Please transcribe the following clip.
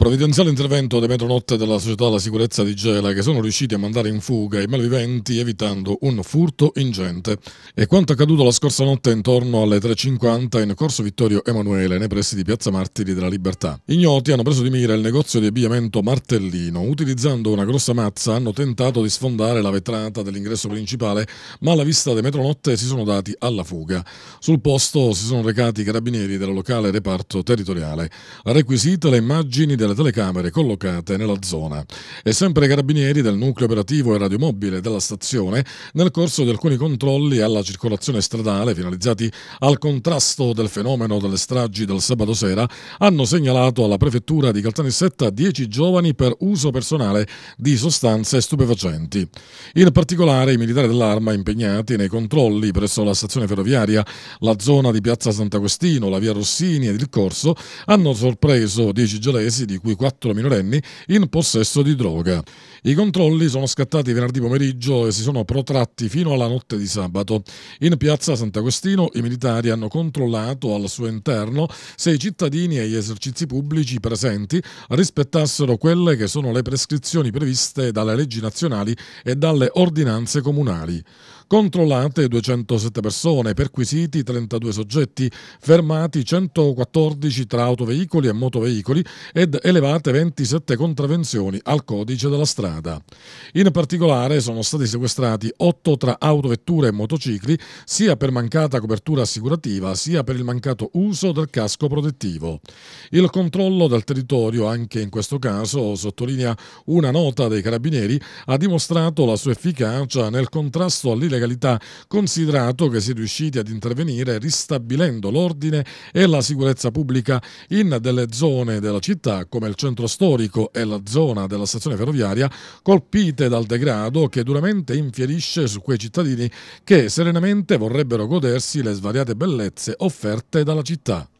Provvidenziale intervento dei metronotte della Società alla Sicurezza di Gela che sono riusciti a mandare in fuga i malviventi evitando un furto ingente. È quanto accaduto la scorsa notte intorno alle 3.50 in corso Vittorio Emanuele nei pressi di Piazza Martiri della Libertà. Ignoti hanno preso di mira il negozio di abbigliamento Martellino. Utilizzando una grossa mazza hanno tentato di sfondare la vetrata dell'ingresso principale ma alla vista dei metronotte si sono dati alla fuga. Sul posto si sono recati i carabinieri del locale reparto territoriale. Requisite le immagini della delle telecamere collocate nella zona e sempre i carabinieri del nucleo operativo e radiomobile della stazione nel corso di alcuni controlli alla circolazione stradale finalizzati al contrasto del fenomeno delle stragi del sabato sera hanno segnalato alla prefettura di Caltanissetta 10 giovani per uso personale di sostanze stupefacenti. In particolare i militari dell'arma impegnati nei controlli presso la stazione ferroviaria, la zona di Piazza Sant'Agostino, la via Rossini ed il Corso hanno sorpreso 10 gelesi di cui quattro minorenni, in possesso di droga. I controlli sono scattati venerdì pomeriggio e si sono protratti fino alla notte di sabato. In piazza Sant'Agostino i militari hanno controllato al suo interno se i cittadini e gli esercizi pubblici presenti rispettassero quelle che sono le prescrizioni previste dalle leggi nazionali e dalle ordinanze comunali controllate 207 persone, perquisiti 32 soggetti, fermati 114 tra autoveicoli e motoveicoli ed elevate 27 contravvenzioni al codice della strada. In particolare sono stati sequestrati 8 tra autovetture e motocicli, sia per mancata copertura assicurativa, sia per il mancato uso del casco protettivo. Il controllo del territorio, anche in questo caso, sottolinea una nota dei carabinieri, ha dimostrato la sua efficacia nel contrasto all'illegalità, considerato che si è riusciti ad intervenire ristabilendo l'ordine e la sicurezza pubblica in delle zone della città come come il centro storico e la zona della stazione ferroviaria colpite dal degrado che duramente infierisce su quei cittadini che serenamente vorrebbero godersi le svariate bellezze offerte dalla città.